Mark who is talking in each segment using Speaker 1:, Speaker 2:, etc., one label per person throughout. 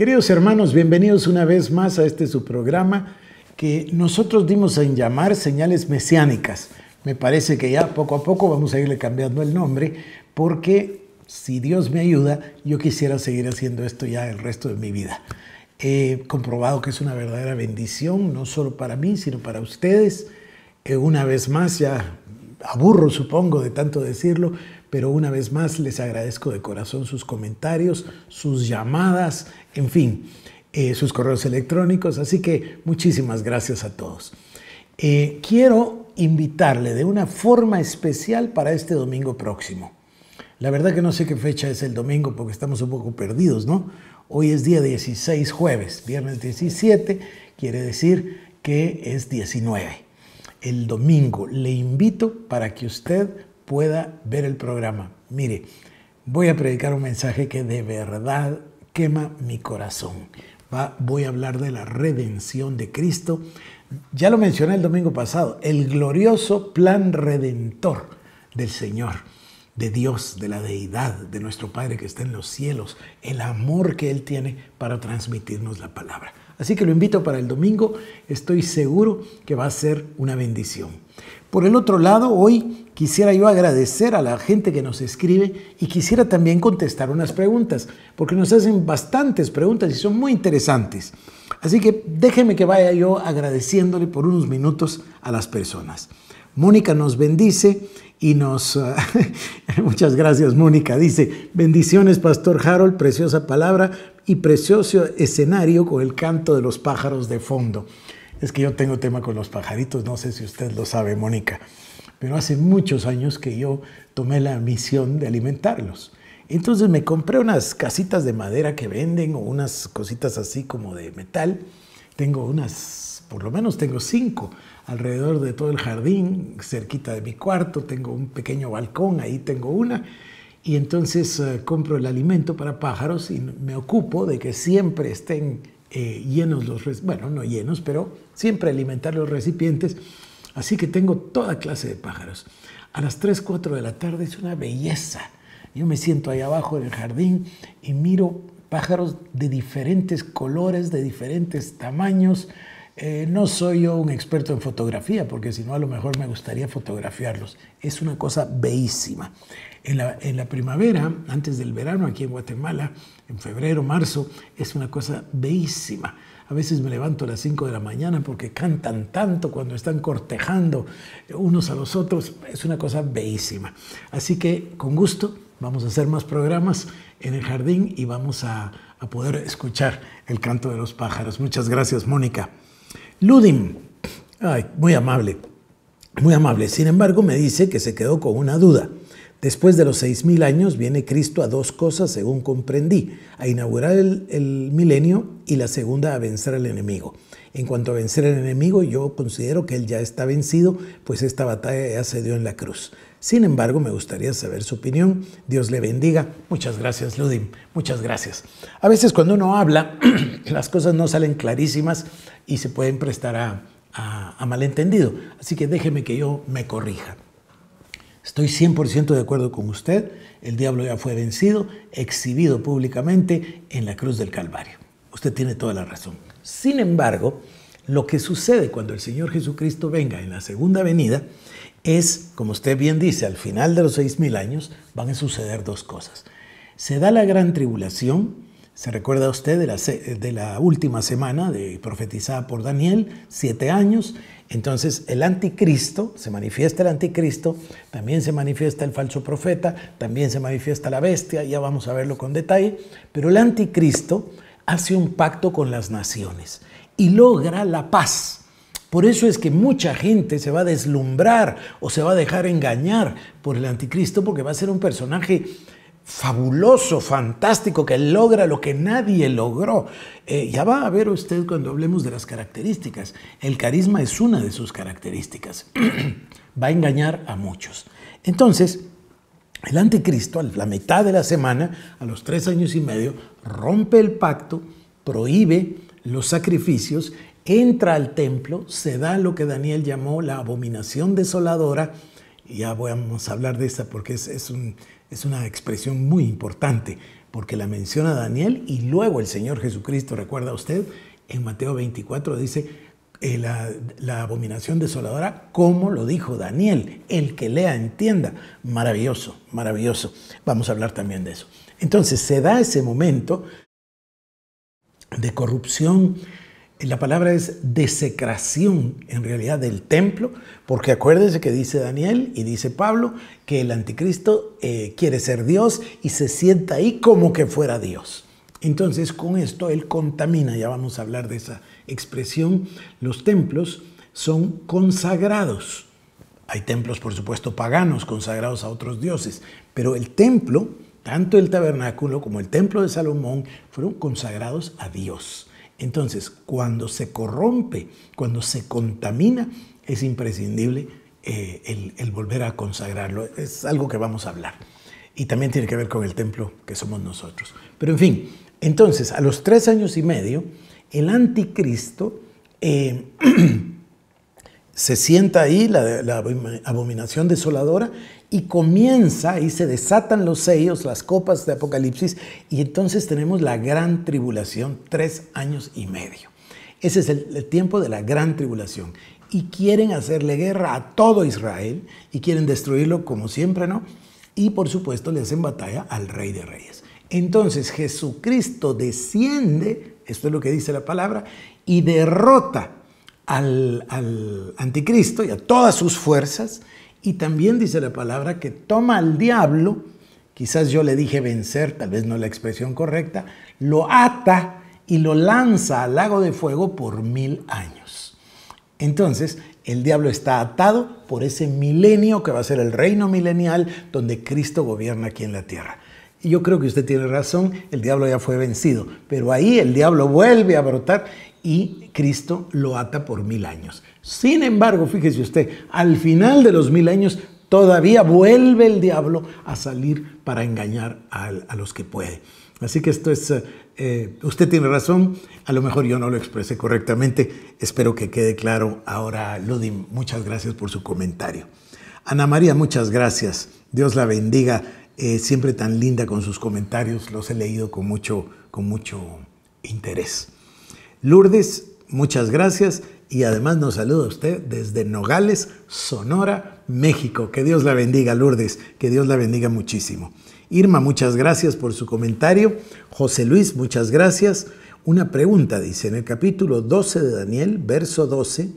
Speaker 1: Queridos hermanos, bienvenidos una vez más a este su programa que nosotros dimos en llamar señales mesiánicas. Me parece que ya poco a poco vamos a irle cambiando el nombre porque si Dios me ayuda, yo quisiera seguir haciendo esto ya el resto de mi vida. He comprobado que es una verdadera bendición, no solo para mí, sino para ustedes. Eh, una vez más, ya aburro supongo de tanto decirlo, pero una vez más les agradezco de corazón sus comentarios, sus llamadas, en fin, eh, sus correos electrónicos, así que muchísimas gracias a todos. Eh, quiero invitarle de una forma especial para este domingo próximo. La verdad que no sé qué fecha es el domingo porque estamos un poco perdidos, ¿no? Hoy es día 16 jueves, viernes 17, quiere decir que es 19. El domingo le invito para que usted pueda ver el programa. Mire, voy a predicar un mensaje que de verdad quema mi corazón. voy a hablar de la redención de Cristo. Ya lo mencioné el domingo pasado, el glorioso plan redentor del Señor, de Dios, de la deidad, de nuestro Padre que está en los cielos, el amor que Él tiene para transmitirnos la palabra. Así que lo invito para el domingo, estoy seguro que va a ser una bendición. Por el otro lado, hoy quisiera yo agradecer a la gente que nos escribe y quisiera también contestar unas preguntas, porque nos hacen bastantes preguntas y son muy interesantes. Así que déjeme que vaya yo agradeciéndole por unos minutos a las personas. Mónica nos bendice y nos... muchas gracias, Mónica. Dice, bendiciones, Pastor Harold, preciosa palabra y precioso escenario con el canto de los pájaros de fondo. Es que yo tengo tema con los pajaritos, no sé si usted lo sabe, Mónica, pero hace muchos años que yo tomé la misión de alimentarlos. Entonces me compré unas casitas de madera que venden o unas cositas así como de metal. Tengo unas por lo menos tengo cinco, alrededor de todo el jardín, cerquita de mi cuarto, tengo un pequeño balcón, ahí tengo una, y entonces eh, compro el alimento para pájaros y me ocupo de que siempre estén eh, llenos los, bueno, no llenos, pero siempre alimentar los recipientes, así que tengo toda clase de pájaros. A las 3, 4 de la tarde es una belleza. Yo me siento ahí abajo en el jardín y miro pájaros de diferentes colores, de diferentes tamaños, eh, no soy yo un experto en fotografía, porque si no a lo mejor me gustaría fotografiarlos. Es una cosa bellísima. En la, primavera, antes del verano, aquí en Guatemala, en febrero, marzo, es una cosa bellísima. A veces me levanto a las 5 de la mañana porque cantan tanto cuando están cortejando unos a los otros. Es una cosa bellísima. Así que con gusto vamos a hacer más programas en el jardín y vamos a poder escuchar el canto de los pájaros. Muchas gracias, Mónica. Ludim, ay, muy amable, muy amable, sin embargo me dice que se quedó con una duda. Después de los seis mil años viene Cristo a dos cosas, según comprendí, a inaugurar el milenio y la segunda a vencer al enemigo. En cuanto a vencer al enemigo, yo considero que él ya está vencido, pues esta batalla ya se dio en la cruz. Sin embargo, me gustaría saber su opinión. Dios le bendiga. Muchas gracias, Ludim. Muchas gracias. A veces cuando uno habla, las cosas no salen clarísimas y se pueden prestar a, a malentendido. Así que déjeme que yo me corrija. Estoy 100% de acuerdo con usted. El diablo ya fue vencido, exhibido públicamente en la cruz del Calvario. Usted tiene toda la razón. Sin embargo, lo que sucede cuando el Señor Jesucristo venga en la segunda venida es, como usted bien dice, al final de los seis mil años van a suceder dos cosas. Se da la gran tribulación, se recuerda usted de la, de la última semana de, profetizada por Daniel, siete años, entonces el anticristo, se manifiesta el anticristo, también se manifiesta el falso profeta, también se manifiesta la bestia, ya vamos a verlo con detalle, pero el anticristo hace un pacto con las naciones y logra la paz. Por eso es que mucha gente se va a deslumbrar o se va a dejar engañar por el anticristo porque va a ser un personaje fabuloso, fantástico, que logra lo que nadie logró. Eh, ya va a ver usted cuando hablemos de las características. El carisma es una de sus características. va a engañar a muchos. Entonces, el anticristo, a la mitad de la semana, a los tres años y medio, rompe el pacto, prohíbe los sacrificios, entra al templo, se da lo que Daniel llamó la abominación desoladora, y ya vamos a hablar de esta porque es, es una expresión muy importante, porque la menciona Daniel y luego el Señor Jesucristo, recuerda usted, en Mateo 24 dice, eh, la, abominación desoladora, como lo dijo Daniel, el que lea entienda. Maravilloso, maravilloso. Vamos a hablar también de eso. Entonces se da ese momento de corrupción, la palabra es desecración en realidad del templo, porque acuérdense que dice Daniel y dice Pablo que el anticristo eh, quiere ser Dios y se sienta ahí como que fuera Dios. Entonces con esto él contamina, ya vamos a hablar de esa expresión, los templos son consagrados. Hay templos, por supuesto, paganos, consagrados a otros dioses, pero el templo, tanto el tabernáculo como el templo de Salomón, fueron consagrados a Dios. Entonces, cuando se corrompe, cuando se contamina, es imprescindible eh, el volver a consagrarlo. Es algo que vamos a hablar. Y también tiene que ver con el templo que somos nosotros. Pero en fin, entonces, a los tres años y medio, el anticristo eh, se sienta ahí, la, abominación desoladora, y comienza, y se desatan los sellos, las copas de Apocalipsis, y entonces tenemos la gran tribulación, tres años y medio. Ese es el tiempo de la gran tribulación. Y quieren hacerle guerra a todo Israel, y quieren destruirlo como siempre, ¿no? Y por supuesto le hacen batalla al Rey de Reyes. Entonces Jesucristo desciende esto es lo que dice la palabra, y derrota al, anticristo y a todas sus fuerzas, y también dice la palabra que toma al diablo, quizás yo le dije vencer, tal vez no la expresión correcta, lo ata y lo lanza al lago de fuego por mil años. Entonces, el diablo está atado por ese milenio que va a ser el reino milenial donde Cristo gobierna aquí en la tierra. Y Yo creo que usted tiene razón, el diablo ya fue vencido, pero ahí el diablo vuelve a brotar y Cristo lo ata por mil años. Sin embargo, fíjese usted, al final de los mil años todavía vuelve el diablo a salir para engañar a, los que puede. Así que esto es, eh, eh, usted tiene razón, a lo mejor yo no lo expresé correctamente, espero que quede claro ahora, Ludim, muchas gracias por su comentario. Ana María, muchas gracias, Dios la bendiga. Eh, siempre tan linda con sus comentarios, los he leído con mucho, con mucho interés. Lourdes, muchas gracias y además nos saluda usted desde Nogales, Sonora, México. Que Dios la bendiga, Lourdes, que Dios la bendiga muchísimo. Irma, muchas gracias por su comentario. José Luis, muchas gracias. Una pregunta, dice, en el capítulo 12 de Daniel, verso 12,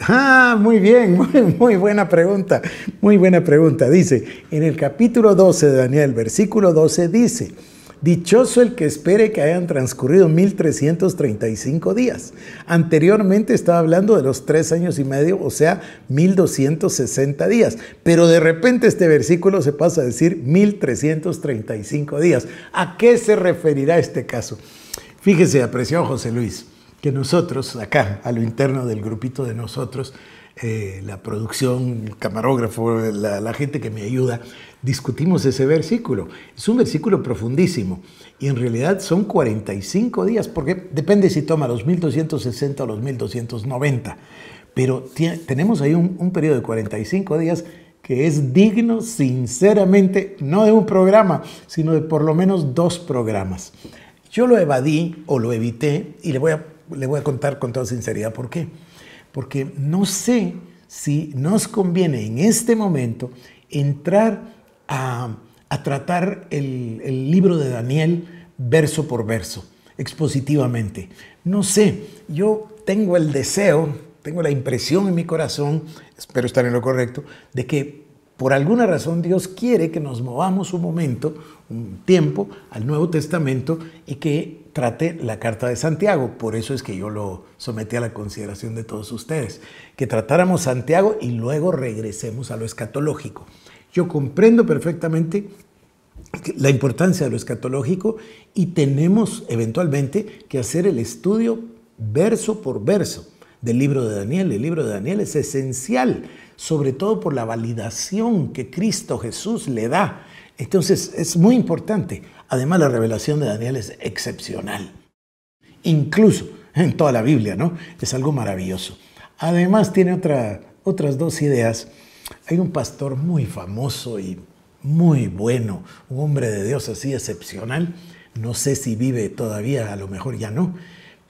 Speaker 1: Ah, muy bien, muy, buena pregunta, muy buena pregunta. Dice, en el capítulo 12 de Daniel, versículo 12, dice, Dichoso el que espere que hayan transcurrido 1335 días. Anteriormente estaba hablando de los tres años y medio, o sea, 1260 días. Pero de repente este versículo se pasa a decir 1335 días. ¿A qué se referirá este caso? Fíjese, apreciado José Luis que nosotros, acá, a lo interno del grupito de nosotros, eh, la producción, el camarógrafo, la, gente que me ayuda, discutimos ese versículo. Es un versículo profundísimo y en realidad son 45 días, porque depende si toma los 1260 o los 1290, pero tenemos ahí un, un periodo de 45 días que es digno, sinceramente, no de un programa, sino de por lo menos dos programas. Yo lo evadí o lo evité y le voy a le voy a contar con toda sinceridad por qué. Porque no sé si nos conviene en este momento entrar a, tratar el libro de Daniel verso por verso, expositivamente. No sé, yo tengo el deseo, tengo la impresión en mi corazón, espero estar en lo correcto, de que por alguna razón Dios quiere que nos movamos un momento, un tiempo, al Nuevo Testamento y que trate la carta de Santiago. Por eso es que yo lo sometí a la consideración de todos ustedes. Que tratáramos Santiago y luego regresemos a lo escatológico. Yo comprendo perfectamente la importancia de lo escatológico y tenemos eventualmente que hacer el estudio verso por verso del libro de Daniel. El libro de Daniel es esencial sobre todo por la validación que Cristo Jesús le da. Entonces es muy importante. Además la revelación de Daniel es excepcional. Incluso en toda la Biblia, ¿no? Es algo maravilloso. Además tiene otras dos ideas. Hay un pastor muy famoso y muy bueno, un hombre de Dios así excepcional. No sé si vive todavía, a lo mejor ya no,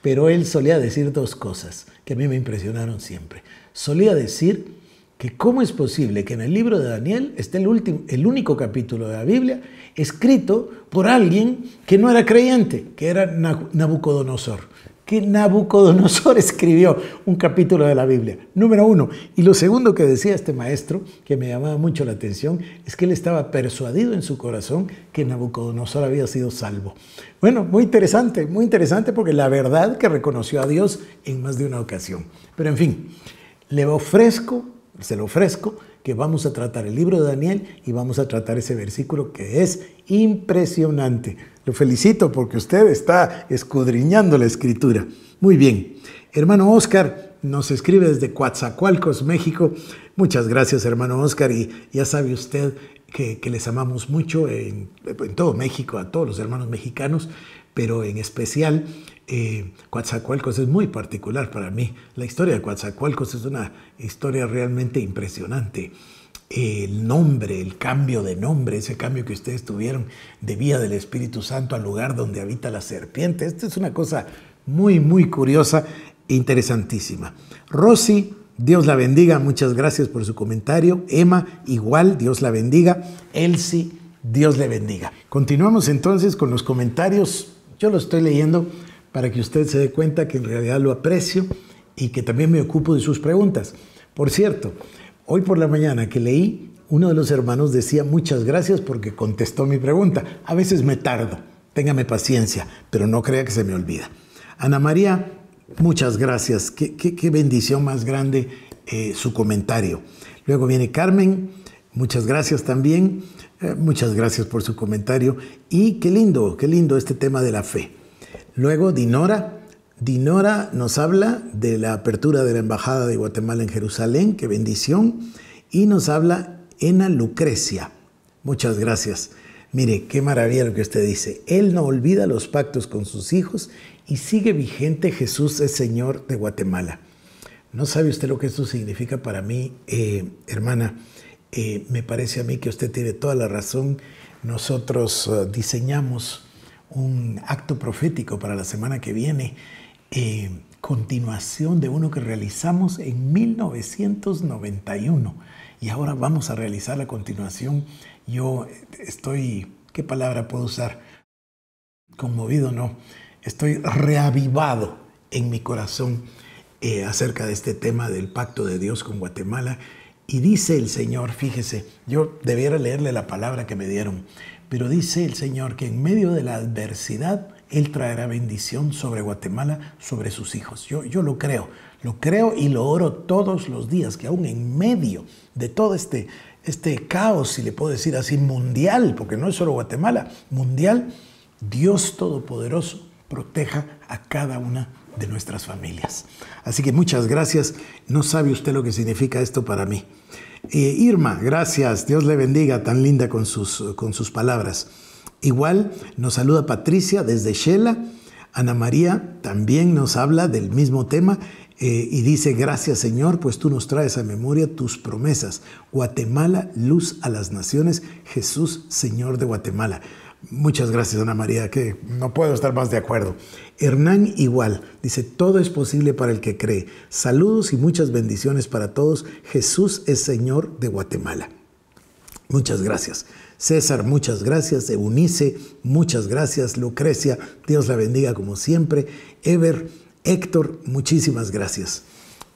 Speaker 1: pero él solía decir dos cosas que a mí me impresionaron siempre. Solía decir que cómo es posible que en el libro de Daniel esté el, último, el único capítulo de la Biblia escrito por alguien que no era creyente, que era Nabucodonosor. Que Nabucodonosor escribió un capítulo de la Biblia, número uno. Y lo segundo que decía este maestro, que me llamaba mucho la atención, es que él estaba persuadido en su corazón que Nabucodonosor había sido salvo. Bueno, muy interesante, muy interesante porque la verdad que reconoció a Dios en más de una ocasión. Pero en fin, le ofrezco se lo ofrezco, que vamos a tratar el libro de Daniel y vamos a tratar ese versículo que es impresionante. Lo felicito porque usted está escudriñando la escritura. Muy bien. Hermano Oscar nos escribe desde Coatzacoalcos, México. Muchas gracias, hermano Oscar. Y ya sabe usted que, les amamos mucho en todo México, a todos los hermanos mexicanos, pero en especial eh, Coatzacoalcos es muy particular para mí. La historia de Coatzacoalcos es una historia realmente impresionante. El nombre, el cambio de nombre, ese cambio que ustedes tuvieron de vía del Espíritu Santo al lugar donde habita la serpiente. Esta es una cosa muy, muy curiosa e interesantísima. Rosy, Dios la bendiga, muchas gracias por su comentario. Emma, igual, Dios la bendiga. Elsie, Dios le bendiga. Continuamos entonces con los comentarios. Yo los estoy leyendo para que usted se dé cuenta que en realidad lo aprecio y que también me ocupo de sus preguntas. Por cierto, hoy por la mañana que leí, uno de los hermanos decía muchas gracias porque contestó mi pregunta. A veces me tardo, téngame paciencia, pero no crea que se me olvida. Ana María, muchas gracias. Qué, bendición más grande eh, su comentario. Luego viene Carmen, muchas gracias también. Eh, muchas gracias por su comentario. Y qué lindo, qué lindo este tema de la fe. Luego Dinora. Dinora nos habla de la apertura de la Embajada de Guatemala en Jerusalén, qué bendición, y nos habla Ena Lucrecia. Muchas gracias. Mire, qué maravilla lo que usted dice. Él no olvida los pactos con sus hijos y sigue vigente Jesús es Señor de Guatemala. No sabe usted lo que esto significa para mí, eh, hermana. Eh, me parece a mí que usted tiene toda la razón. Nosotros eh, diseñamos un acto profético para la semana que viene, eh, continuación de uno que realizamos en 1991. Y ahora vamos a realizar la continuación. Yo estoy, ¿qué palabra puedo usar? Conmovido, no. Estoy reavivado en mi corazón eh, acerca de este tema del pacto de Dios con Guatemala. Y dice el Señor, fíjese, yo debiera leerle la palabra que me dieron, pero dice el Señor que en medio de la adversidad, Él traerá bendición sobre Guatemala, sobre sus hijos. Yo, yo lo creo, lo creo y lo oro todos los días, que aún en medio de todo este, este caos, si le puedo decir así, mundial, porque no es solo Guatemala, mundial, Dios Todopoderoso proteja a cada una de nuestras familias. Así que muchas gracias. No sabe usted lo que significa esto para mí. Eh, Irma, gracias, Dios le bendiga, tan linda con sus, palabras. Igual nos saluda Patricia desde Shela. Ana María también nos habla del mismo tema eh, y dice, gracias Señor, pues tú nos traes a memoria tus promesas. Guatemala, luz a las naciones, Jesús, Señor de Guatemala. Muchas gracias, Ana María, que no puedo estar más de acuerdo. Hernán igual, dice, todo es posible para el que cree. Saludos y muchas bendiciones para todos. Jesús es Señor de Guatemala. Muchas gracias. César, muchas gracias. Eunice, muchas gracias. Lucrecia, Dios la bendiga como siempre. Ever, Héctor, muchísimas gracias.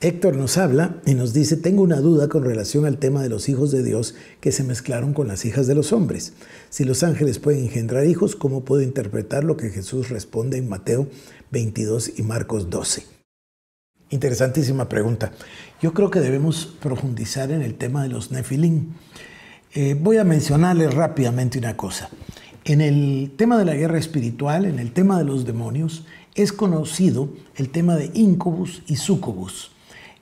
Speaker 1: Héctor nos habla y nos dice, tengo una duda con relación al tema de los hijos de Dios que se mezclaron con las hijas de los hombres. Si los ángeles pueden engendrar hijos, ¿cómo puedo interpretar lo que Jesús responde en Mateo 22 y Marcos 12? Interesantísima pregunta. Yo creo que debemos profundizar en el tema de los nefilim. Eh, voy a mencionarles rápidamente una cosa. En el tema de la guerra espiritual, en el tema de los demonios, es conocido el tema de incubus y sucubus.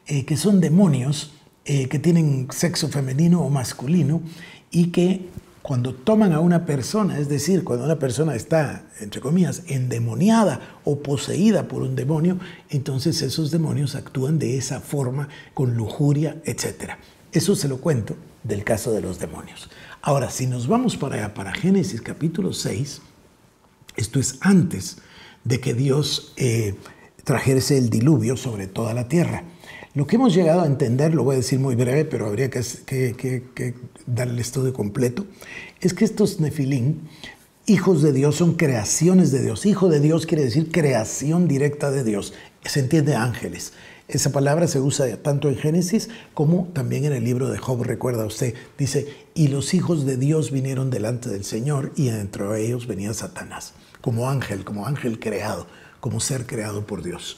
Speaker 1: Eh, que son demonios, eh, que tienen sexo femenino o masculino y que cuando toman a una persona, es decir, cuando una persona está, entre comillas, endemoniada o poseída por un demonio, entonces esos demonios actúan de esa forma, con lujuria, etc. Eso se lo cuento del caso de los demonios. Ahora, si nos vamos para, para Génesis capítulo 6, esto es antes de que Dios eh, trajese el diluvio sobre toda la tierra. Lo que hemos llegado a entender, lo voy a decir muy breve, pero habría que, darle el estudio completo, es que estos nefilín, hijos de Dios, son creaciones de Dios. Hijo de Dios quiere decir creación directa de Dios. Se entiende ángeles. Esa palabra se usa tanto en Génesis como también en el libro de Job, recuerda usted. Dice, y los hijos de Dios vinieron delante del Señor y dentro de ellos venía Satanás, como ángel, como ángel creado, como ser creado por Dios.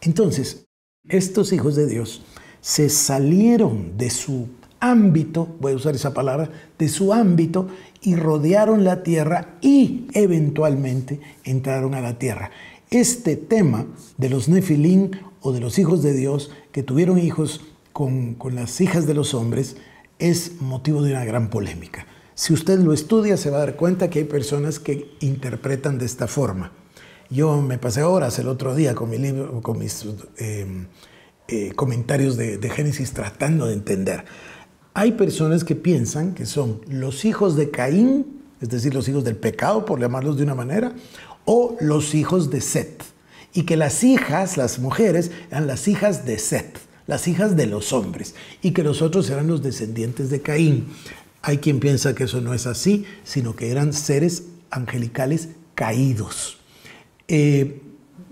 Speaker 1: Entonces, estos hijos de Dios se salieron de su ámbito, voy a usar esa palabra, de su ámbito y rodearon la tierra y eventualmente entraron a la tierra. Este tema de los nefilín o de los hijos de Dios que tuvieron hijos con, con las hijas de los hombres es motivo de una gran polémica. Si usted lo estudia se va a dar cuenta que hay personas que interpretan de esta forma. Yo me pasé horas el otro día con libro, con mis em, eh, comentarios de, Génesis tratando de entender. Hay personas que piensan que son los hijos de Caín, es decir, los hijos del pecado, por llamarlos de una manera, o los hijos de Seth, Y que las hijas, las mujeres, eran las hijas de Seth, las hijas de los hombres, y que los otros eran los descendientes de Caín. Hay quien piensa que eso no es así, sino que eran seres angelicales caídos. Eh,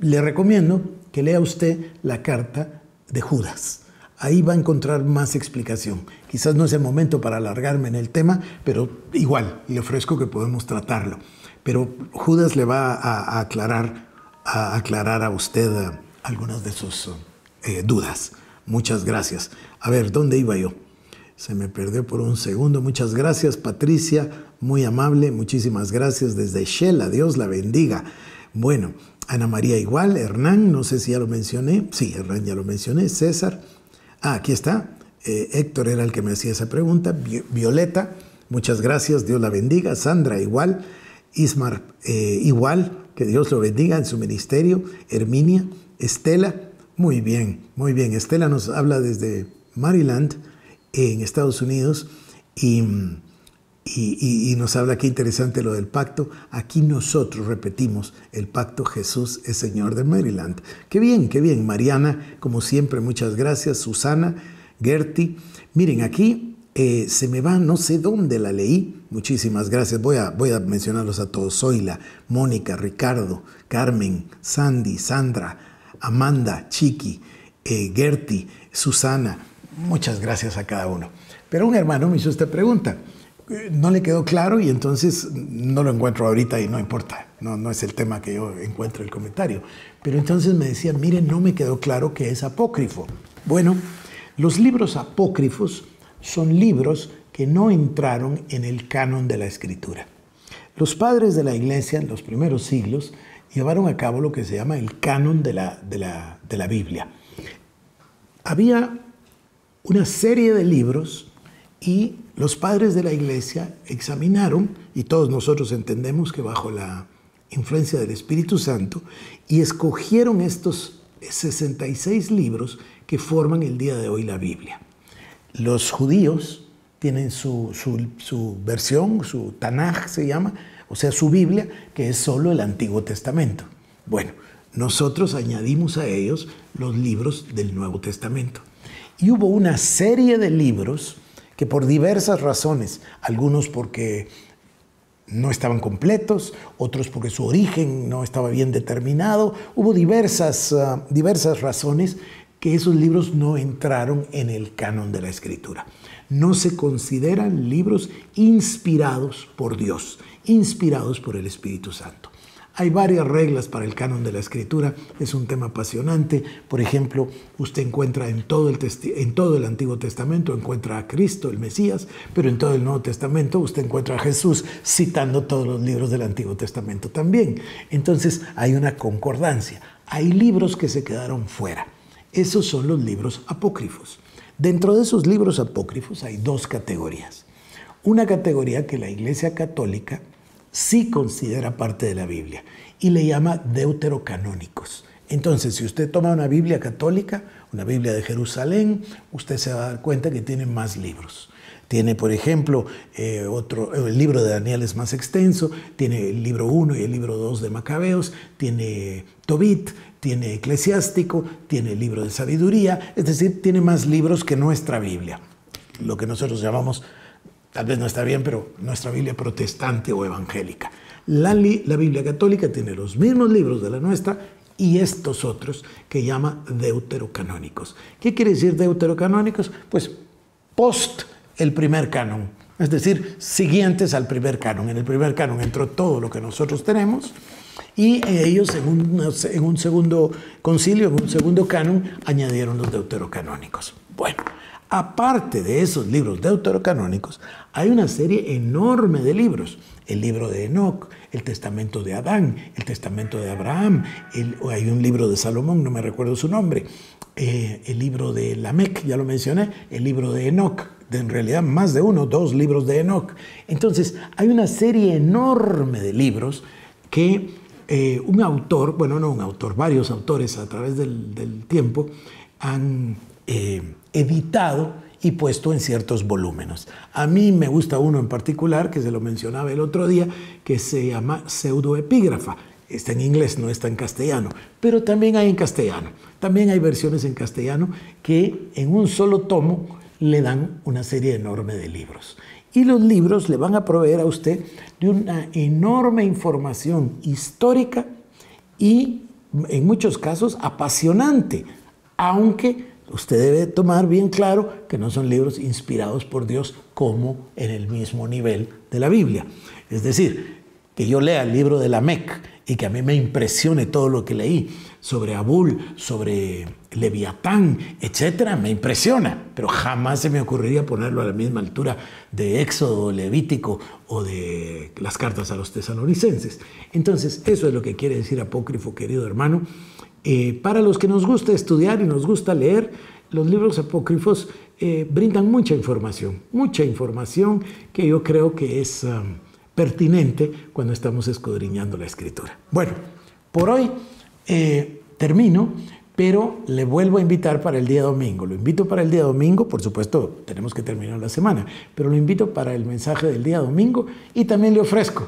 Speaker 1: le recomiendo que lea usted la carta de Judas. Ahí va a encontrar más explicación. Quizás no es el momento para alargarme en el tema, pero igual le ofrezco que podemos tratarlo. Pero Judas le va a, aclarar, a usted eh, algunas de sus eh, dudas. Muchas gracias. A ver, ¿dónde iba yo? Se me perdió por un segundo. Muchas gracias, Patricia. Muy amable. Muchísimas gracias desde Shell. Dios la bendiga. Bueno, Ana María igual, Hernán, no sé si ya lo mencioné. Sí, Hernán ya lo mencioné. César. Ah, aquí está. Eh, Héctor era el que me hacía esa pregunta. Violeta, muchas gracias, Dios la bendiga. Sandra igual. Ismar eh, igual, que Dios lo bendiga en su ministerio. Herminia, Estela, muy bien, muy bien. Estela nos habla desde Maryland, en Estados Unidos. Y mm, y, nos habla qué interesante lo del pacto. Aquí nosotros repetimos el pacto Jesús es Señor de Maryland. Qué bien, qué bien. Mariana, como siempre, muchas gracias. Susana, Gerti Miren, aquí eh, se me va, no sé dónde la leí. Muchísimas gracias. Voy a, mencionarlos a todos. Zoila, Mónica, Ricardo, Carmen, Sandy, Sandra, Amanda, Chiqui, eh, Susana. Muchas gracias a cada uno. Pero un hermano me hizo esta pregunta no le quedó claro y entonces no lo encuentro ahorita y no importa, no, es el tema que yo encuentro el comentario. Pero entonces me decía, miren, no me quedó claro que es apócrifo. Bueno, los libros apócrifos son libros que no entraron en el canon de la escritura. Los padres de la iglesia en los primeros siglos llevaron a cabo lo que se llama el canon de la, de la Biblia. Había una serie de libros y los padres de la iglesia examinaron, y todos nosotros entendemos que bajo la influencia del Espíritu Santo, y escogieron estos 66 libros que forman el día de hoy la Biblia. Los judíos tienen su, su versión, su Tanaj se llama, o sea, su Biblia, que es solo el Antiguo Testamento. Bueno, nosotros añadimos a ellos los libros del Nuevo Testamento. Y hubo una serie de libros que por diversas razones, algunos porque no estaban completos, otros porque su origen no estaba bien determinado, hubo diversas, ah, diversas razones que esos libros no entraron en el canon de la escritura. No se consideran libros inspirados por Dios, inspirados por el Espíritu Santo. Hay varias reglas para el canon de la escritura, es un tema apasionante. Por ejemplo, usted encuentra en todo el, en todo el Antiguo Testamento, encuentra a Cristo, el Mesías, pero en todo el Nuevo Testamento usted encuentra a Jesús citando todos los libros del Antiguo Testamento también. Entonces hay una concordancia. Hay libros que se quedaron fuera. Esos son los libros apócrifos. Dentro de esos libros apócrifos hay dos categorías. Una categoría que la Iglesia Católica sí considera parte de la Biblia y le llama deuterocanónicos. Entonces, si usted toma una Biblia católica, una Biblia de Jerusalén, usted se va a dar cuenta que tiene más libros. Tiene, por ejemplo, eh, otro, eh, el libro de Daniel es más extenso, tiene el libro 1 y el libro 2 de Macabeos, tiene Tobit, tiene Eclesiástico, tiene el libro de Sabiduría, es decir, tiene más libros que nuestra Biblia, lo que nosotros llamamos tal vez no está bien, pero nuestra Biblia protestante o evangélica. La, la, Biblia católica tiene los mismos libros de la nuestra y estos otros que llama deuterocanónicos. ¿Qué quiere decir deuterocanónicos? Pues post el primer canon, es decir, siguientes al primer canon. En el primer canon entró todo lo que nosotros tenemos y ellos en un, en un segundo concilio, en un segundo canon, añadieron los deuterocanónicos. Bueno, Aparte de esos libros deutero-canónicos, hay una serie enorme de libros. El libro de Enoch, el testamento de Adán, el testamento de Abraham, hay un libro de Salomón, no me recuerdo su nombre, eh, el libro de Lamec, ya lo mencioné, el libro de Enoch, en realidad más de uno, dos libros de Enoch. Entonces, hay una serie enorme de libros que eh, un autor, bueno, no un autor, varios autores a través del tiempo han eh, editado y puesto en ciertos volúmenes. A mí me gusta uno en particular, que se lo mencionaba el otro día, que se llama Pseudoepígrafa. Está en inglés, no está en castellano, pero también hay en castellano. También hay versiones en castellano que en un solo tomo le dan una serie enorme de libros. Y los libros le van a proveer a usted de una enorme información histórica y en muchos casos apasionante, aunque Usted debe tomar bien claro que no son libros inspirados por Dios como en el mismo nivel de la Biblia. Es decir, que yo lea el libro de la mec y que a mí me impresione todo lo que leí sobre Abul, sobre Leviatán, etcétera, me impresiona, pero jamás se me ocurriría ponerlo a la misma altura de Éxodo, Levítico o de las cartas a los tesanoricenses Entonces, eso es lo que quiere decir apócrifo, querido hermano, eh, para los que nos gusta estudiar y nos gusta leer, los libros apócrifos eh, brindan mucha información, mucha información que yo creo que es um, pertinente cuando estamos escudriñando la escritura. Bueno, por hoy eh, termino, pero le vuelvo a invitar para el día domingo. Lo invito para el día domingo, por supuesto, tenemos que terminar la semana, pero lo invito para el mensaje del día domingo y también le ofrezco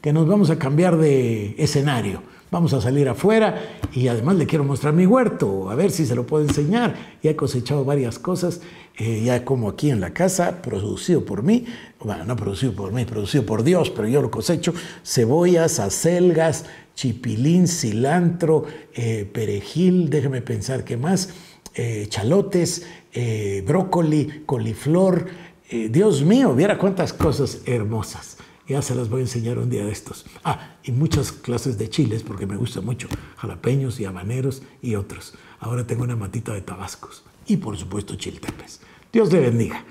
Speaker 1: que nos vamos a cambiar de escenario Vamos a salir afuera y además le quiero mostrar mi huerto, a ver si se lo puedo enseñar. Ya he cosechado varias cosas, eh, ya como aquí en la casa, producido por mí, bueno, no producido por mí, producido por Dios, pero yo lo cosecho, cebollas, acelgas, chipilín, cilantro, eh, perejil, déjeme pensar qué más, eh, chalotes, brócoli, coliflor. Dios mío, viera cuántas cosas hermosas. Ya se las voy a enseñar un día de estos. Ah, y muchas clases de chiles porque me gusta mucho. Jalapeños y habaneros y otros. Ahora tengo una matita de tabascos. Y por supuesto chiltepes. Dios le bendiga.